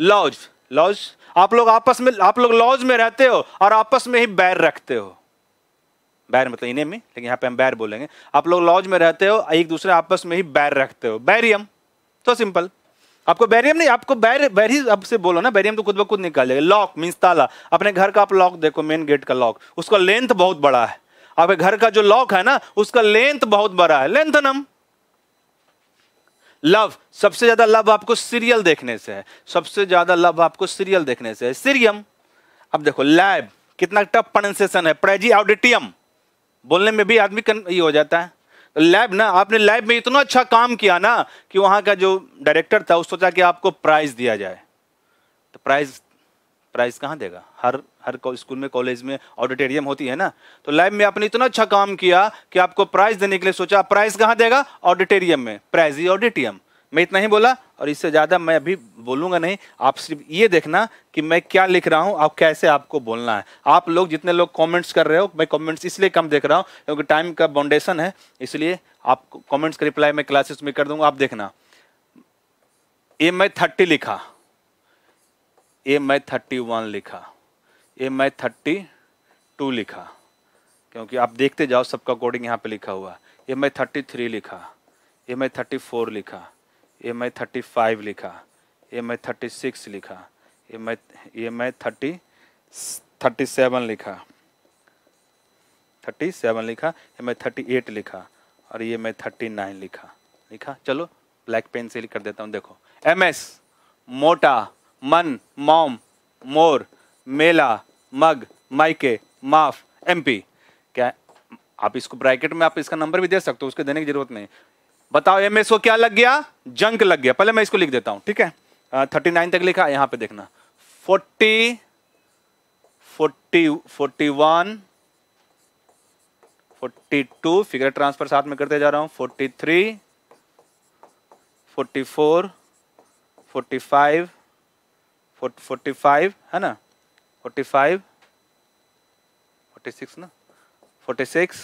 लॉज लॉज आप लोग आपस में आप लोग लॉज में रहते हो और आपस में ही बैर रखते हो बैर मतलब इन्हें में लेकिन यहाँ पे हम बैर बोलेंगे आप लोग लॉज में रहते हो एक दूसरे आपस में ही बैर रखते हो बैरियम तो सिंपल आपको बैरियम नहीं आपको बैर बैर ही आपसे बोलो ना बैरियम तो खुद ब खुद निकाल जाएगा लॉक मीन्स ताला अपने घर का आप लॉक देखो मेन गेट का लॉक उसका लेंथ बहुत बड़ा है आपके घर का जो लॉक है ना उसका लेंथ बहुत बड़ा है लेंथनम लव सबसे ज्यादा लव आपको सीरियल देखने से है सबसे ज्यादा लव आपको सीरियल देखने से है सीरियम अब देखो लैब कितना टफ प्रोनाउंसिएशन है प्रेजी ऑडिटियम बोलने में भी आदमी ये हो जाता है तो लैब ना आपने लैब में इतना अच्छा काम किया ना कि वहां का जो डायरेक्टर था उस सोचा कि आपको प्राइज दिया जाए तो प्राइज प्राइज कहाँ देगा हर हर स्कूल में कॉलेज में ऑडिटोरियम होती है ना तो लैब में आपने इतना अच्छा काम किया कि आपको प्राइज देने के लिए सोचा प्राइज कहाँ देगा ऑडिटोरियम में प्राइज ही ऑडिटियम मैं इतना ही बोला और इससे ज़्यादा मैं अभी बोलूँगा नहीं आप सिर्फ ये देखना कि मैं क्या लिख रहा हूँ आप कैसे आपको बोलना है आप लोग जितने लोग कमेंट्स कर रहे हो मैं कमेंट्स इसलिए कम देख रहा हूँ क्योंकि टाइम का बाउंडेशन है इसलिए आप कमेंट्स का रिप्लाई मैं क्लासेस में कर दूँगा आप देखना ए मैं थर्टी लिखा ए मैं थर्टी लिखा ये मैं थर्टी टू लिखा क्योंकि आप देखते जाओ सबका कोडिंग यहाँ पे लिखा हुआ ये मैं थर्टी थ्री लिखा ये मैं थर्टी फोर लिखा ये मैं थर्टी फाइव लिखा ये मैं थर्टी सिक्स लिखा ये मैं ये मैं थर्टी थर्टी सेवन लिखा थर्टी सेवन लिखा ये मैं थर्टी एट लिखा और ये मैं थर्टी नाइन लिखा लिखा चलो ब्लैक पेन से कर देता हूँ देखो एम एस मोटा मन मॉम मोर मेला मग माइके माफ एमपी क्या आप इसको ब्रैकेट में आप इसका नंबर भी दे सकते हो उसके देने की जरूरत नहीं बताओ एम एस को क्या लग गया जंक लग गया पहले मैं इसको लिख देता हूं ठीक है थर्टी नाइन तक लिखा यहां पे देखना forty forty forty one forty two figure transfer साथ में करते जा रहा हूं forty three forty four forty five forty five है ना फोर्टी फाइव फोर्टी सिक्स ना forty six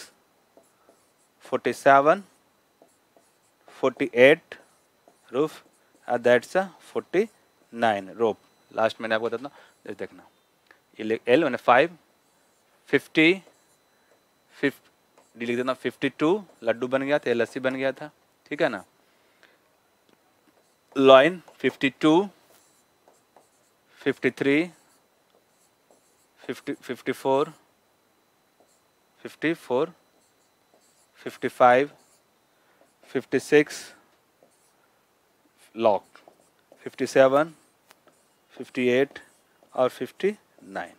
forty seven forty eight roof eight that से फोर्टी नाइन रोप लास्ट मैंने आपको बताता हूँ देखना एल मैंने फाइव फिफ्टी फिफ्टी डी लिख हूँ फिफ्टी टू लड्डू बन गया था या लस्सी बन गया था ठीक है ना line fifty two fifty three fifty fifty four fifty four fifty five fifty six lock fifty seven fifty eight और फिफ्टी नाइन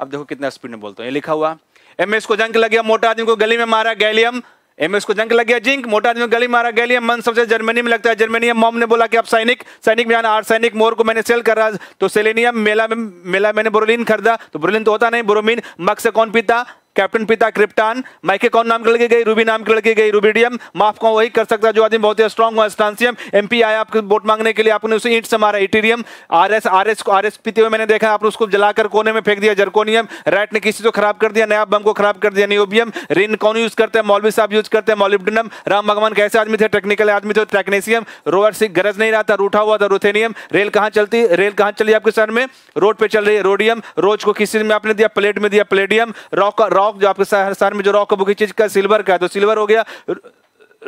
अब देखो कितना स्पीड में बोलता हूँ ये लिखा हुआ एम एस को जंग लग गया मोटा आदमी को गली में मारा गैलियम एम एस को जंग लग गया जिंक मोटा आदमी गली मारा गया मन सबसे जर्मनी में लगता है जर्मनी में मॉम ने बोला कि आप सैनिक सैनिक में आर सैनिक मोर को मैंने सेल कर रहा तो सेलेनियम मेला में मेला मैंने ब्रोलिन खरीदा तो ब्रोलिन तो होता नहीं ब्रोमिन मक से कौन पीता कैप्टन पिता क्रिप्टान माइके कौन नाम की लड़की गई रूबी नाम की लड़की गई रूबीडियम माफ कौन वही कर सकता जो आदमी बहुत ही स्ट्रॉन्ग हुआ स्टांसियम पी आया आपको वोट मांगने के लिए आपने उसे ईट से मारा yttrium R S R S R S पीते हुए मैंने देखा आपने उसको जलाकर कोने में फेंक दिया जरकोनियम राइट ने किसी को खराब कर दिया नया बम को खराब कर दिया नियोबियम रिन कौन यूज करते हैं मौलवी साहब यूज करते हैं मॉलिब्डनम राम भगवान कैसे आदमी थे टेक्निकल आदमी थे टेक्नेशियम रोवर सिख गरज नहीं रहा था रूठा हुआ था रोथेनियम रेल कहाँ चलती रेल कहाँ चली आपके सर में रोड पे चल रही है रोडियम रोज को किसी में आपने दिया प्लेट में दिया प्लेडियम रॉक रॉक जो आपके शहर में जो रॉक बुकी चीज का सिल्वर का है तो सिल्वर हो गया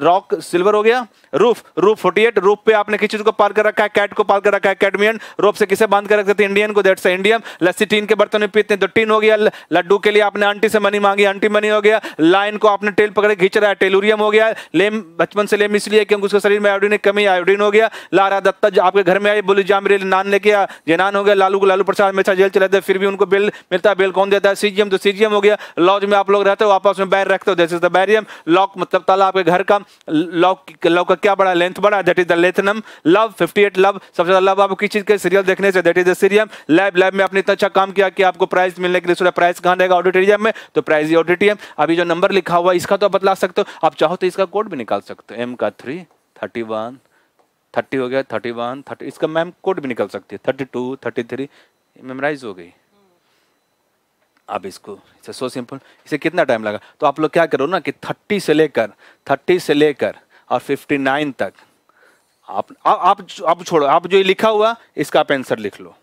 रॉक सिल्वर हो गया roof roof forty eight roof पे आपने किस चीज को पार कर रखा है कैट को पार कर रखा है कैडमियन रूप से किसे बांध कर रखते थे इंडियन को देट से इंडियम लस्सी टीन के बर्तन में पीते हैं तो टीन हो गया लड्डू के लिए आपने आंटी से मनी मांगी आंटी मनी हो गया लाइन को आपने टेल पकड़े खींच रहा है टेलूरियम हो गया लेम बचपन से लेम इसलिए क्योंकि उसके शरीर में आयोडीन कमी आयोडीन हो गया लारा दत्ता आपके घर में आई बोली जामरे नान लेके आया जेनान हो गया लालू को लालू प्रसाद हमेशा जेल चलाते फिर भी उनको बिल मिलता है बिल कौन देता है सीजीएम तो सीजीएम हो गया लॉज में आप लोग रहते हो आपस में बैर रखते हो जैसे बैरियम लॉक मतलब ताला आपके घर का लव लव का क्या बड़ा लेंथ बड़ा that is the lanthanum love 58 love सबसे ज्यादा लव आपको किस चीज के सीरियल देखने से that is the cerium lab lab में आपने इतना अच्छा काम किया कि आपको प्राइज मिलने के लिए सुना प्राइज कहाँ रहेगा ऑडिटोरियम में तो प्राइज ही ऑडिटोरियम अभी जो नंबर लिखा हुआ इसका तो आप बता सकते हो आप चाहो तो इसका कोड भी निकाल सकते हो एम का थ्री थर्टी वन थर्टी हो गया थर्टी वन थर्टी इसका मैम कोड भी निकल सकती है thirty two thirty three memorise हो गई अब इसको इसे सो सिंपल इसे कितना टाइम लगा तो आप लोग क्या करो ना कि थर्टी से लेकर थर्टी से लेकर और फिफ्टी नाइन तक आप आप आप छोड़ो आप जो लिखा हुआ इसका आप आंसर लिख लो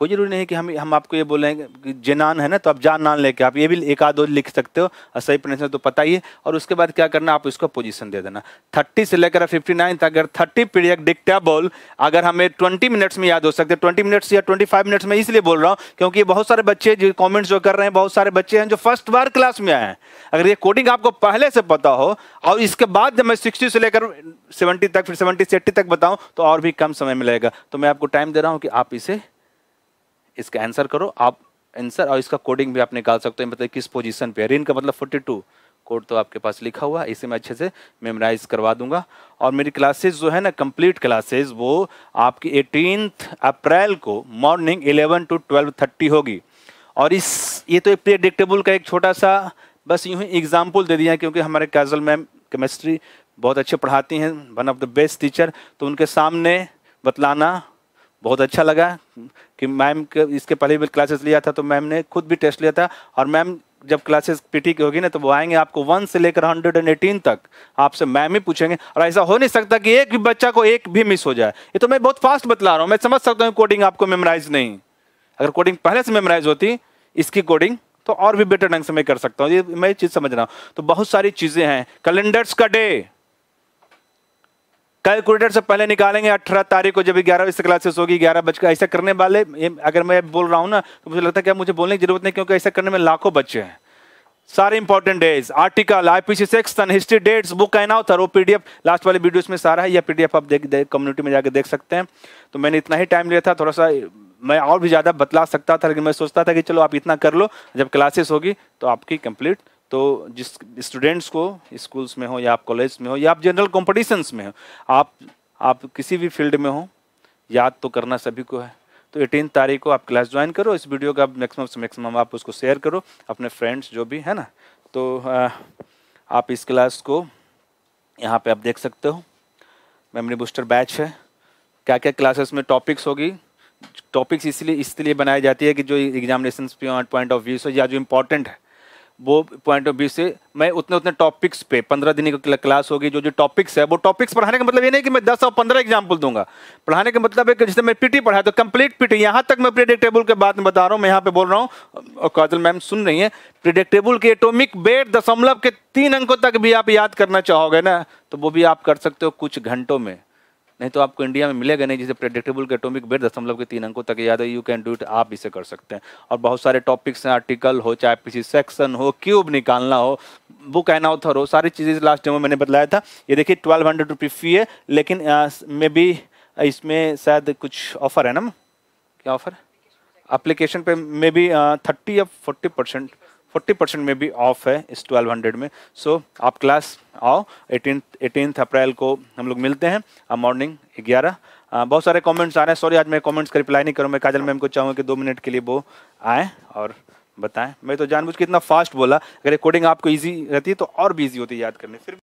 कोई जरूरी नहीं कि हम हम आपको ये बोलें कि जेनान है ना तो आप जान नान लेके आप ये भी एक आधो लिख सकते हो और सही प्रोनाउंसिएशन तो पता ही है और उसके बाद क्या करना आप इसको पोजीशन दे देना थर्टी से लेकर फिफ्टी नाइन तक अगर थर्टी पीरियड डिक्टेबल अगर हमें ट्वेंटी मिनट्स में याद हो सकते हैं ट्वेंटी मिनट्स या ट्वेंटी फाइव मिनट्स में इसलिए बोल रहा हूँ क्योंकि बहुत सारे बच्चे जो कॉमेंट्स जो कर रहे हैं बहुत सारे बच्चे हैं जो फर्स्ट बार क्लास में आए हैं अगर ये कोडिंग आपको पहले से पता हो और इसके बाद जब मैं सिक्सटी से लेकर सेवेंटी तक फिर सेवेंटी से एट्टी तक बताऊँ तो और भी कम समय मिलेगा तो मैं आपको टाइम दे रहा हूँ कि आप इसे इसका आंसर करो आप आंसर और इसका कोडिंग भी आप निकाल सकते हैं मतलब किस पोजीशन पे रिन का मतलब 42 कोड तो आपके पास लिखा हुआ है इसे मैं अच्छे से मेमोराइज करवा दूंगा और मेरी क्लासेस जो है ना कंप्लीट क्लासेस वो आपकी एटीन अप्रैल को मॉर्निंग 11 टू 12:30 होगी और इस ये तो एक प्रेडिक्टेबल का एक छोटा सा बस यूँ ही एग्जाम्पल दे दिया क्योंकि हमारे काजल मैम केमिस्ट्री बहुत अच्छे पढ़ाती हैं one of the best teacher तो उनके सामने बतलाना बहुत अच्छा लगा कि मैम इसके पहले भी क्लासेस लिया था तो मैम ने खुद भी टेस्ट लिया था और मैम जब क्लासेस पीटी की होगी ना तो वो आएंगे आपको वन से लेकर हंड्रेड एंड एटीन तक आपसे मैम ही पूछेंगे और ऐसा हो नहीं सकता कि एक भी बच्चा को एक भी मिस हो जाए ये तो मैं बहुत फास्ट बतला रहा हूँ मैं समझ सकता हूँ कोडिंग आपको मेमोराइज नहीं अगर कोडिंग पहले से मेमोराइज होती इसकी कोडिंग तो और भी बेटर ढंग से मैं कर सकता हूँ ये मैं चीज़ समझ रहा हूँ तो बहुत सारी चीज़ें हैं कैलेंडर्स का डे कैलकुलेटर से पहले निकालेंगे अठारह तारीख को जब ग्यारह बजे क्लासेस होगी ग्यारह बज ऐसा करने वाले अगर मैं बोल रहा हूँ ना तो मुझे लगता है क्या मुझे बोलने की जरूरत नहीं क्योंकि ऐसा करने में लाखों बच्चे हैं सारे important days article IPC section history dates book and author वो पीडीएफ लास्ट वाले वीडियोस में सारा है यह पीडीएफ आप देख, देख कम्युनिटी में जाकर देख सकते हैं तो मैंने इतना ही टाइम लिया था थोड़ा सा मैं और भी ज़्यादा बतला सकता था लेकिन मैं सोचता था कि चलो आप इतना कर लो जब क्लासेस होगी तो आपकी कंप्लीट तो जिस स्टूडेंट्स को स्कूल्स में हो या आप कॉलेज में हो या आप जनरल कॉम्पटिशन्स में हो आप आप किसी भी फील्ड में हो याद तो करना सभी को है तो एटीन तारीख को आप क्लास ज्वाइन करो इस वीडियो का मैक्सिमम से मैक्सिमम आप उसको शेयर करो अपने फ्रेंड्स जो भी है ना तो आ, आप इस क्लास को यहाँ पे आप देख सकते हो मेमोरी बूस्टर बैच है क्या क्या क्लासेस में टॉपिक्स होगी टॉपिक्स इसलिए इसलिए बनाई जाती है कि जो एग्जामिनेशन पॉइंट ऑफ व्यू से या जो इम्पोर्टेंट है वो पॉइंट ऑफ व्यू से मैं उतने उतने टॉपिक्स पे पंद्रह दिन की क्लास होगी जो जो टॉपिक्स है वो टॉपिक्स पढ़ाने का मतलब ये नहीं कि मैं दस और पंद्रह एग्जाम्पल दूंगा पढ़ाने का मतलब है कि जैसे मैं पीटी पढ़ा तो कंप्लीट पीटी यहाँ तक मैं प्रिडिक्टेबल के बाद में बता रहा हूँ मैं यहाँ पे बोल रहा हूँ और काजल मैम सुन रही है प्रिडिक्टेबल के एटोमिक बेट दशमलव के तीन अंकों तक भी आप याद करना चाहोगे ना तो वो भी आप कर सकते हो कुछ घंटों में नहीं तो आपको इंडिया में मिलेगा नहीं जैसे प्रेडिक्टेबल के एटोमिक वेट दशमलव के तीन अंकों तक याद है यू कैन डू इट आप इसे कर सकते हैं और बहुत सारे टॉपिक्स हैं आर्टिकल हो चाहे किसी सेक्शन हो क्यूब निकालना हो बुक एन ऑथर हो सारी चीज़ें लास्ट टाइम में मैंने बताया था ये देखिए ट्वेल्व हंड्रेड रुपी फी है लेकिन मे बी इसमें शायद कुछ ऑफर है ना क्या ऑफर अप्लीकेशन पे मे बी थर्टी या फोर्टी परसेंट फोर्टी परसेंट में भी ऑफ है इस ट्वेल्व हंड्रेड में सो so, आप क्लास आओ एटीन एटीनथ अप्रैल को हम लोग मिलते हैं मॉर्निंग ग्यारह बहुत सारे कमेंट्स आ रहे हैं सॉरी आज मैं कमेंट्स का रिप्लाई नहीं करूँ मैं काजल मैम को चाहूँगा कि दो मिनट के लिए वो आएँ और बताएं मैं तो जानबूझ के इतना फास्ट बोला अगर कोडिंग आपको ईजी रहती है तो और भी ईजी होती है याद करने फिर